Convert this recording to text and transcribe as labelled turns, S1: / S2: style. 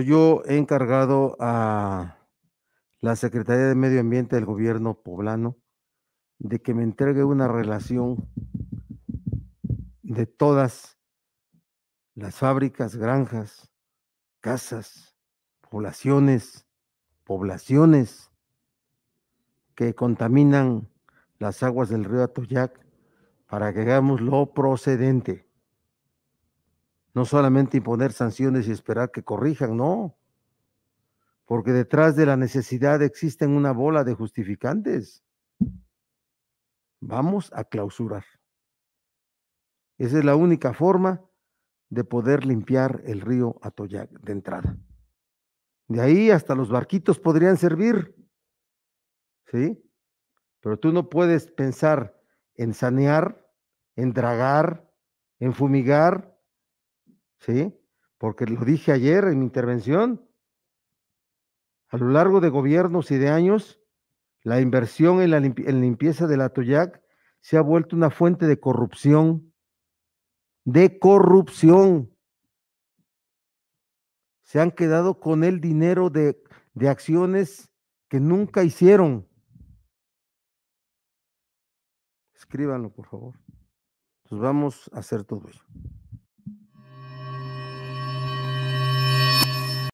S1: yo he encargado a la Secretaría de Medio Ambiente del gobierno poblano de que me entregue una relación de todas las fábricas, granjas,
S2: casas,
S1: poblaciones, poblaciones que contaminan las aguas del río Atoyac para que hagamos lo procedente. No solamente imponer sanciones y esperar que corrijan, no. Porque detrás de la necesidad existen una bola de justificantes. Vamos a clausurar. Esa es la única forma de poder limpiar el río Atoyac de entrada. De ahí hasta los barquitos podrían servir. ¿Sí? Pero tú no puedes pensar en sanear, en dragar, en fumigar, ¿sí? Porque lo dije ayer en mi intervención, a lo largo de gobiernos y de años, la inversión en la limpieza de la Toyac se ha vuelto una fuente de corrupción, de corrupción. Se han quedado con el dinero de, acciones que nunca hicieron. Escríbanlo, por favor. Entonces, vamos a hacer todo eso.